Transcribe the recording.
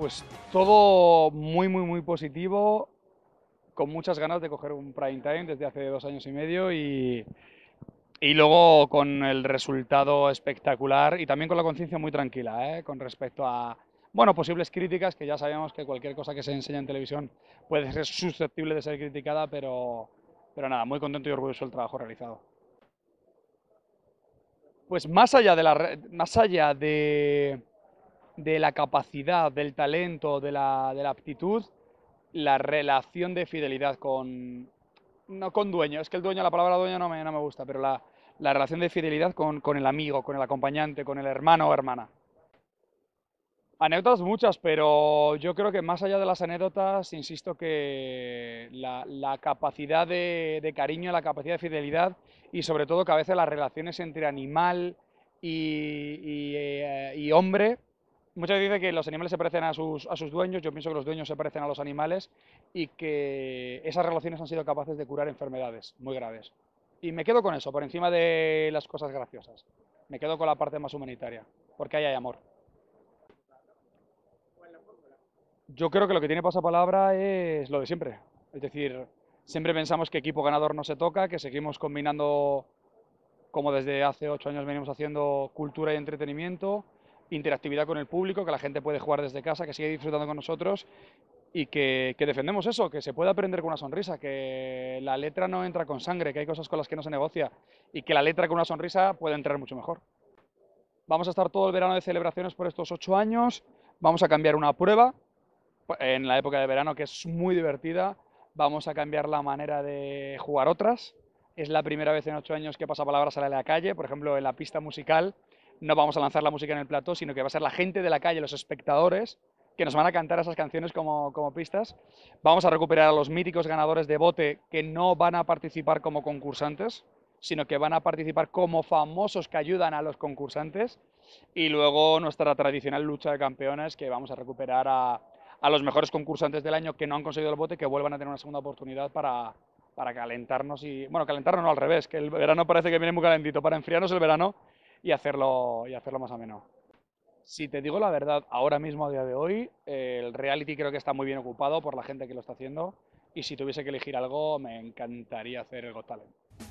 Pues todo muy, muy, muy positivo, con muchas ganas de coger un prime time desde hace dos años y medio y, y luego con el resultado espectacular y también con la conciencia muy tranquila ¿eh? con respecto a bueno, posibles críticas, que ya sabemos que cualquier cosa que se enseña en televisión puede ser susceptible de ser criticada, pero, pero nada, muy contento y orgulloso del trabajo realizado. Pues más allá de la... Más allá de de la capacidad, del talento, de la, de la aptitud, la relación de fidelidad con... No con dueño, es que el dueño, la palabra dueño no me, no me gusta, pero la, relación de fidelidad con, con, el amigo, con el acompañante, con el hermano o hermana. Anécdotas muchas, pero yo creo que más allá de las anécdotas, insisto que la, capacidad de, cariño, la capacidad de fidelidad y sobre todo que a veces las relaciones entre animal y, y eh, hombre Muchas dicen que los animales se parecen a sus, a sus dueños, yo pienso que los dueños se parecen a los animales y que esas relaciones han sido capaces de curar enfermedades muy graves. Y me quedo con eso, por encima de las cosas graciosas. Me quedo con la parte más humanitaria, porque ahí hay amor. Yo creo que lo que tiene pasapalabra es lo de siempre. Es decir, siempre pensamos que equipo ganador no se toca, que seguimos combinando, como desde hace ocho años venimos haciendo, cultura y entretenimiento interactividad con el público, que la gente puede jugar desde casa, que sigue disfrutando con nosotros y que, defendemos eso, que se puede aprender con una sonrisa, que la letra no entra con sangre, que hay cosas con las que no se negocia y que la letra con una sonrisa puede entrar mucho mejor. Vamos a estar todo el verano de celebraciones por estos ocho años, vamos a cambiar una prueba en la época de verano que es muy divertida, vamos a cambiar la manera de jugar otras. Es la primera vez en ocho años que pasa palabras a la calle, por ejemplo, en la pista musical no vamos a lanzar la música en el plató, sino que va a ser la gente de la calle, los espectadores, que nos van a cantar esas canciones como, pistas. Vamos a recuperar a los míticos ganadores de bote que no van a participar como concursantes, sino que van a participar como famosos que ayudan a los concursantes. Y luego nuestra tradicional lucha de campeones, que vamos a recuperar a, los mejores concursantes del año que no han conseguido el bote, que vuelvan a tener una segunda oportunidad para, para calentarnos y, bueno, calentarnos no, al revés, que el verano parece que viene muy calentito, para enfriarnos el verano y hacerlo, y hacerlo más ameno. Si te digo la verdad, ahora mismo a día de hoy, el reality creo que está muy bien ocupado por la gente que lo está haciendo y si tuviese que elegir algo, me encantaría hacer el Got Talent.